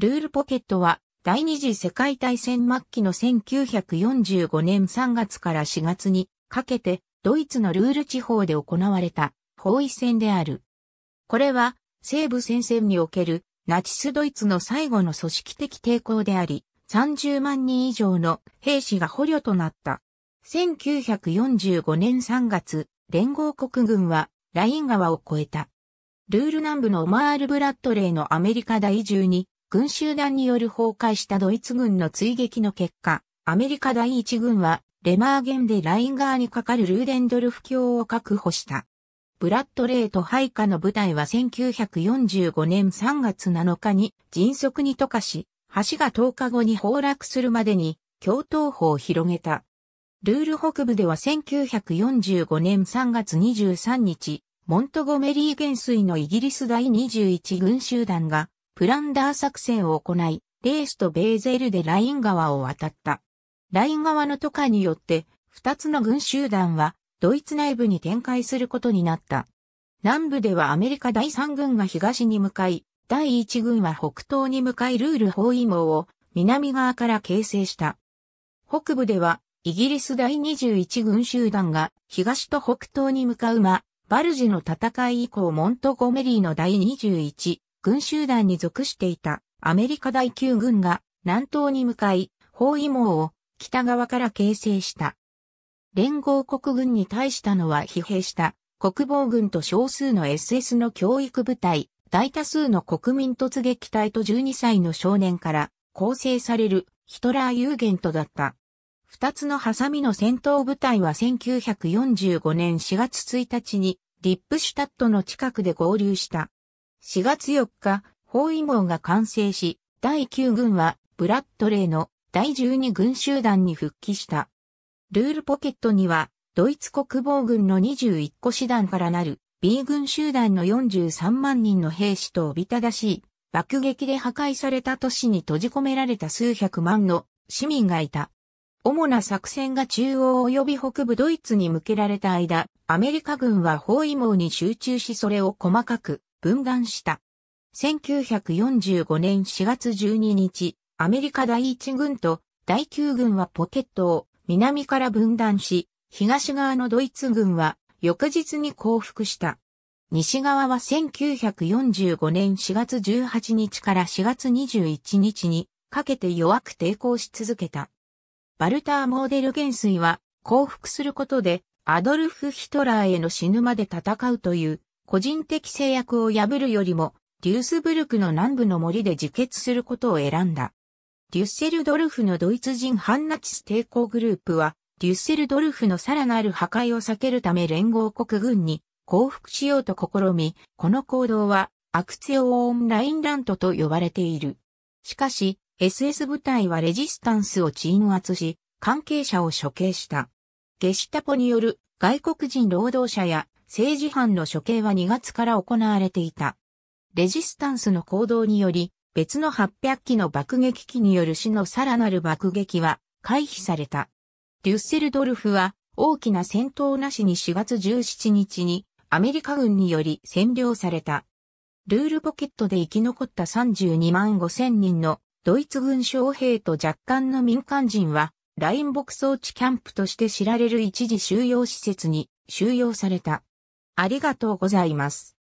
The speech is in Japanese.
ルールポケットは第二次世界大戦末期の1945年3月から4月にかけてドイツのルール地方で行われた包囲戦である。これは西部戦線におけるナチスドイツの最後の組織的抵抗であり、30万人以上の兵士が捕虜となった。1945年3月、連合国軍はライン川を越えた。ルール南部のオマール・ブラッドレイのアメリカ第12軍集団による崩壊したドイツ軍の追撃の結果、アメリカ第一軍はレマーゲンでライン側にかかるルーデンドルフ橋を確保した。ブラッドレーと配下の部隊は1945年3月7日に迅速に溶かし、橋が10日後に崩落するまでに共闘法を広げた。ルール北部では1945年3月23日、モントゴメリー元帥のイギリス第21軍集団がフランダー作戦を行い、レースとベーゼルでライン川を渡った。ライン川の渡河によって、二つの軍集団は、ドイツ内部に展開することになった。南部ではアメリカ第三軍が東に向かい、第一軍は北東に向かいルール包囲網を南側から形成した。北部ではイギリス第21軍集団が東と北東に向かうま、バルジの戦い以降モントゴメリーの第21軍集団に属していたアメリカ第九軍が南東に向かい、包囲網を北側から形成した。連合国軍に対したのは疲弊した国防軍と少数の SS の教育部隊、大多数の国民突撃隊と12歳の少年から構成されるヒトラー・ユーゲントだった。二つのハサミの戦闘部隊は1945年4月1日にリップシュタットの近くで合流した。4月4日、包囲網が完成し、第9軍はブラッドレーの第12軍集団に復帰した。ルールポケットには、ドイツ国防軍の21個師団からなる B 軍集団の43万人の兵士とおびただしい爆撃で破壊された都市に閉じ込められた数百万の市民がいた。主な作戦が中央及び北部ドイツに向けられた間、アメリカ軍は包囲網に集中しそれを細かく分断した。1945年4月12日、アメリカ第1軍と第9軍はポケットを南から分断し、東側のドイツ軍は翌日に降伏した。西側は1945年4月18日から4月21日にかけて弱く抵抗し続けた。バルター・モーデル元帥は降伏することでアドルフ・ヒトラーへの死ぬまで戦うという個人的制約を破るよりも、デュースブルクの南部の森で自決することを選んだ。デュッセルドルフのドイツ人反ナチス抵抗グループは、デュッセルドルフのさらなる破壊を避けるため連合国軍に降伏しようと試み、この行動は、アクツェオ・オン・ラインラントと呼ばれている。しかし、SS 部隊はレジスタンスを鎮圧し、関係者を処刑した。ゲシュタポによる外国人労働者や政治犯の処刑は2月から行われていた。レジスタンスの行動により、別の800機の爆撃機による死のさらなる爆撃は回避された。デュッセルドルフは大きな戦闘なしに4月17日にアメリカ軍により占領された。ルールポケットで生き残った32万5千人のドイツ軍将兵と若干の民間人はライン牧草地キャンプとして知られる一時収容施設に収容された。ありがとうございます。